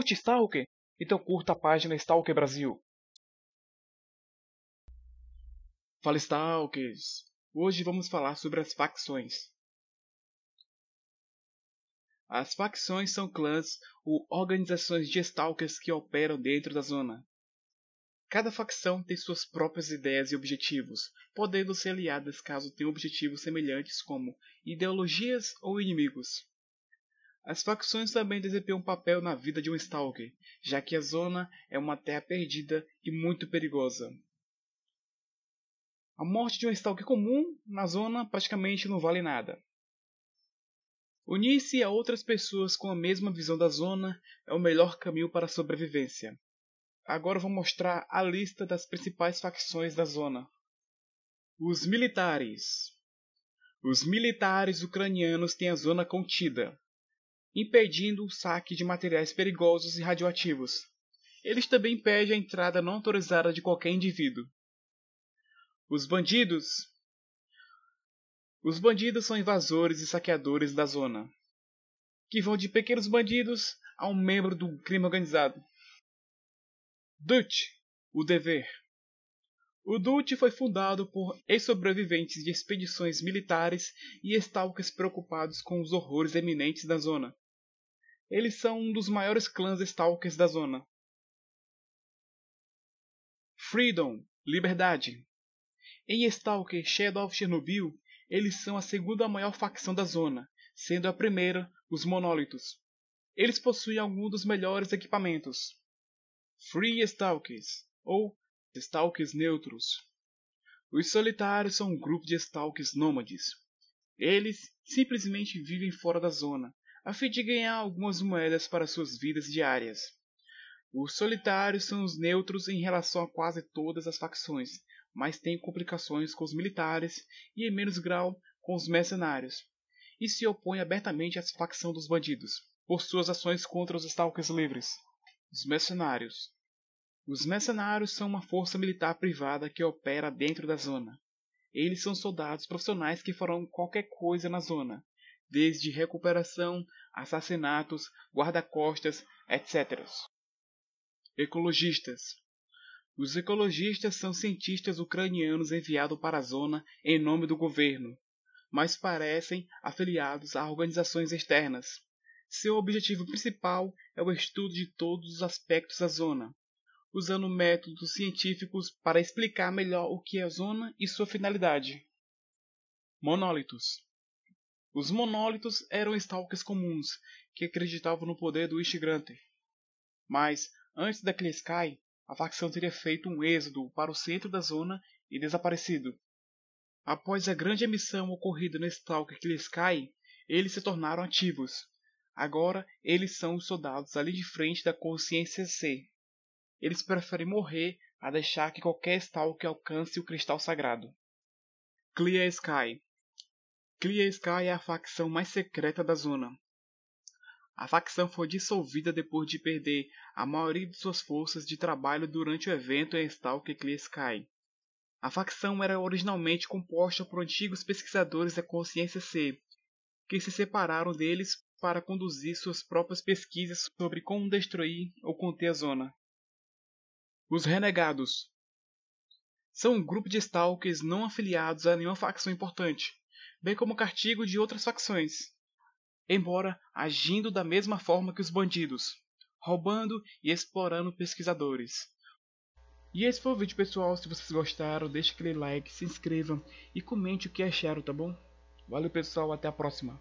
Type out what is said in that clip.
Curte Stalker? Então curta a página Stalker Brasil. Fala Stalkers! Hoje vamos falar sobre as facções. As facções são clãs ou organizações de Stalkers que operam dentro da zona. Cada facção tem suas próprias ideias e objetivos, podendo ser aliadas caso tenham objetivos semelhantes como ideologias ou inimigos. As facções também desempenham um papel na vida de um Stalker, já que a zona é uma terra perdida e muito perigosa. A morte de um Stalker comum na zona praticamente não vale nada. Unir-se a outras pessoas com a mesma visão da zona é o melhor caminho para a sobrevivência. Agora vou mostrar a lista das principais facções da zona. Os militares. Os militares ucranianos têm a zona contida, impedindo o saque de materiais perigosos e radioativos. Eles também impedem a entrada não autorizada de qualquer indivíduo. Os bandidos. Os bandidos são invasores e saqueadores da zona, que vão de pequenos bandidos a um membro do crime organizado. Dutch, o dever. O Dutch foi fundado por ex-sobreviventes de expedições militares e stalkers preocupados com os horrores eminentes da zona. Eles são um dos maiores clãs Stalkers da zona. Freedom, liberdade. Em Stalker Shadow of Chernobyl, eles são a segunda maior facção da zona, sendo a primeira os Monólitos. Eles possuem alguns dos melhores equipamentos. Free Stalkers, ou Stalkers Neutros. Os Solitários são um grupo de Stalkers nômades. Eles simplesmente vivem fora da zona, a fim de ganhar algumas moedas para suas vidas diárias. Os solitários são os neutros em relação a quase todas as facções, mas têm complicações com os militares e em menos grau com os mercenários, e se opõem abertamente à facção dos bandidos, por suas ações contra os stalkers livres. Os mercenários. Os mercenários são uma força militar privada que opera dentro da zona. Eles são soldados profissionais que farão qualquer coisa na zona, desde recuperação, assassinatos, guarda-costas, etc. Ecologistas Os ecologistas são cientistas ucranianos enviados para a zona em nome do governo, mas parecem afiliados a organizações externas. Seu objetivo principal é o estudo de todos os aspectos da zona, usando métodos científicos para explicar melhor o que é a zona e sua finalidade. Monólitos os monólitos eram stalkers comuns, que acreditavam no poder do instigante. Mas, antes da Sky, a facção teria feito um êxodo para o centro da zona e desaparecido. Após a grande emissão ocorrida no Stalker Sky, eles se tornaram ativos. Agora, eles são os soldados ali de frente da consciência C. Eles preferem morrer a deixar que qualquer Stalker alcance o cristal sagrado. Clear Sky Clear Sky é a facção mais secreta da zona. A facção foi dissolvida depois de perder a maioria de suas forças de trabalho durante o evento em Stalker Clear Sky. A facção era originalmente composta por antigos pesquisadores da consciência C, que se separaram deles para conduzir suas próprias pesquisas sobre como destruir ou conter a zona. Os Renegados são um grupo de Stalkers não afiliados a nenhuma facção importante, bem como Cartigo de outras facções, embora agindo da mesma forma que os bandidos, roubando e explorando pesquisadores. E esse foi o vídeo pessoal, se vocês gostaram, deixe aquele like, se inscrevam e comente o que acharam, tá bom? Valeu pessoal, até a próxima!